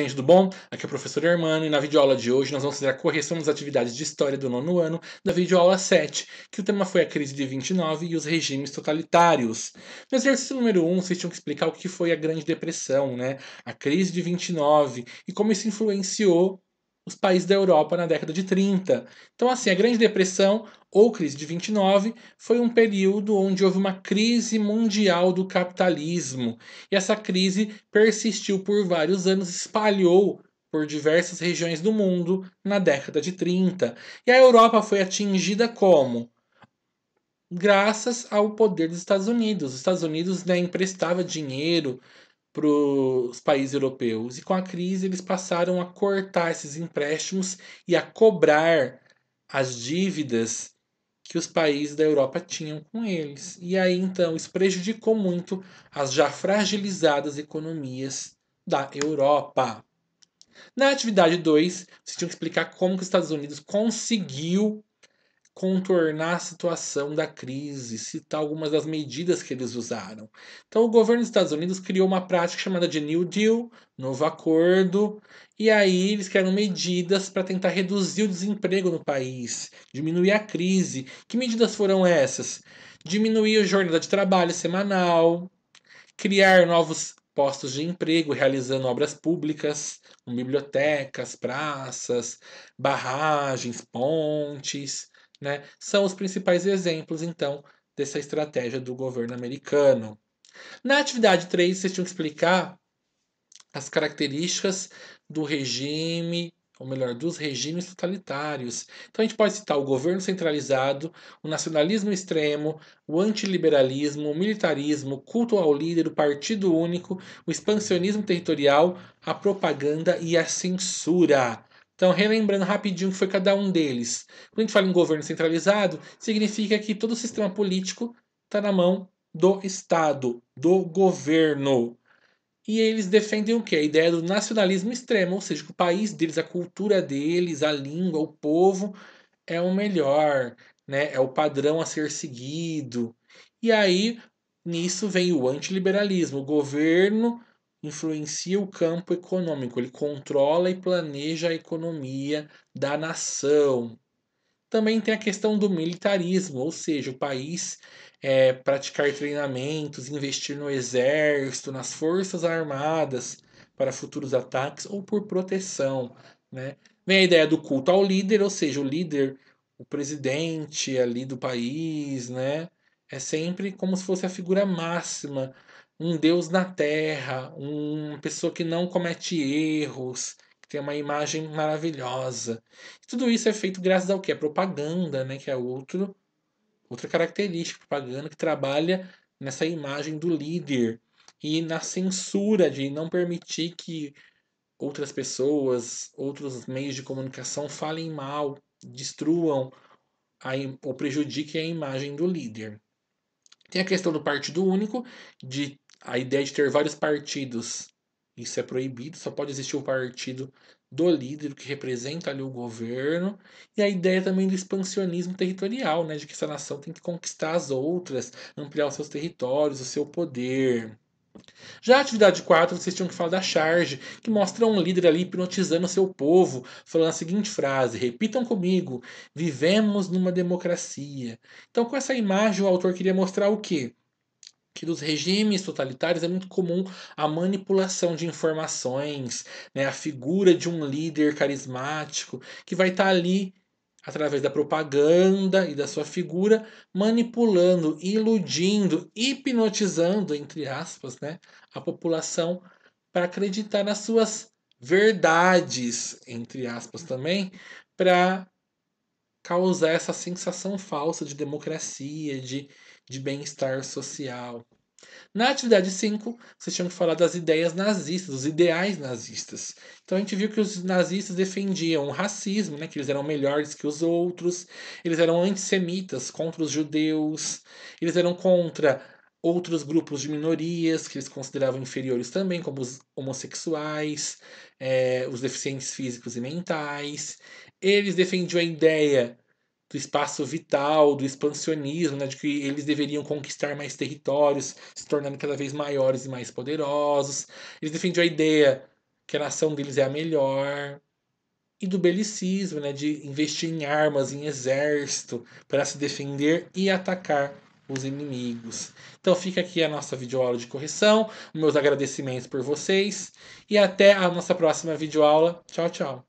Gente, tudo bom? Aqui é o professor Hermano e na videoaula de hoje nós vamos fazer a correção das atividades de História do nono ano da videoaula 7, que o tema foi a crise de 29 e os regimes totalitários. No exercício número 1, vocês tinham que explicar o que foi a Grande Depressão, né? A crise de 29 e como isso influenciou os países da Europa na década de 30. Então, assim, a Grande Depressão ou crise de 29 foi um período onde houve uma crise mundial do capitalismo. E essa crise persistiu por vários anos, espalhou por diversas regiões do mundo na década de 30. E a Europa foi atingida como? Graças ao poder dos Estados Unidos. Os Estados Unidos né, emprestava dinheiro, para os países europeus. E com a crise, eles passaram a cortar esses empréstimos e a cobrar as dívidas que os países da Europa tinham com eles. E aí, então, isso prejudicou muito as já fragilizadas economias da Europa. Na atividade 2, vocês tinham que explicar como que os Estados Unidos conseguiu contornar a situação da crise, citar algumas das medidas que eles usaram. Então, o governo dos Estados Unidos criou uma prática chamada de New Deal, novo acordo, e aí eles criaram medidas para tentar reduzir o desemprego no país, diminuir a crise. Que medidas foram essas? Diminuir a jornada de trabalho semanal, criar novos postos de emprego, realizando obras públicas, bibliotecas, praças, barragens, pontes, né? São os principais exemplos, então, dessa estratégia do governo americano. Na atividade 3, vocês tinham que explicar as características do regime, ou melhor, dos regimes totalitários. Então a gente pode citar o governo centralizado, o nacionalismo extremo, o antiliberalismo, o militarismo, o culto ao líder, o partido único, o expansionismo territorial, a propaganda e a censura. Então, relembrando rapidinho o que foi cada um deles. Quando a gente fala em governo centralizado, significa que todo o sistema político está na mão do Estado, do governo. E eles defendem o quê? A ideia do nacionalismo extremo, ou seja, que o país deles, a cultura deles, a língua, o povo é o melhor, né? é o padrão a ser seguido. E aí, nisso vem o antiliberalismo, o governo influencia o campo econômico, ele controla e planeja a economia da nação. Também tem a questão do militarismo, ou seja, o país é, praticar treinamentos, investir no exército, nas forças armadas para futuros ataques ou por proteção. Né? Vem a ideia do culto ao líder, ou seja, o líder, o presidente ali do país, né? É sempre como se fosse a figura máxima um Deus na terra, uma pessoa que não comete erros, que tem uma imagem maravilhosa. tudo isso é feito graças ao que? A propaganda, né? que é outro, outra característica, propaganda que trabalha nessa imagem do líder e na censura de não permitir que outras pessoas, outros meios de comunicação falem mal, destruam a, ou prejudiquem a imagem do líder. Tem a questão do partido único, de a ideia de ter vários partidos, isso é proibido, só pode existir o partido do líder que representa ali o governo, e a ideia também do expansionismo territorial, né, de que essa nação tem que conquistar as outras, ampliar os seus territórios, o seu poder. Já a atividade 4, vocês tinham que falar da charge, que mostra um líder ali hipnotizando seu povo, falando a seguinte frase: repitam comigo, vivemos numa democracia. Então, com essa imagem, o autor queria mostrar o quê? que dos regimes totalitários é muito comum a manipulação de informações, né, a figura de um líder carismático que vai estar tá ali através da propaganda e da sua figura manipulando, iludindo, hipnotizando, entre aspas, né, a população para acreditar nas suas verdades, entre aspas também, para causar essa sensação falsa de democracia, de de bem-estar social. Na atividade 5, vocês tinham que falar das ideias nazistas, dos ideais nazistas. Então a gente viu que os nazistas defendiam o racismo, né, que eles eram melhores que os outros, eles eram antissemitas contra os judeus, eles eram contra outros grupos de minorias que eles consideravam inferiores também, como os homossexuais, é, os deficientes físicos e mentais. Eles defendiam a ideia do espaço vital, do expansionismo, né, de que eles deveriam conquistar mais territórios, se tornando cada vez maiores e mais poderosos. Eles defendiam a ideia que a nação deles é a melhor e do belicismo, né, de investir em armas, em exército para se defender e atacar os inimigos. Então fica aqui a nossa videoaula de correção, meus agradecimentos por vocês e até a nossa próxima videoaula. Tchau, tchau.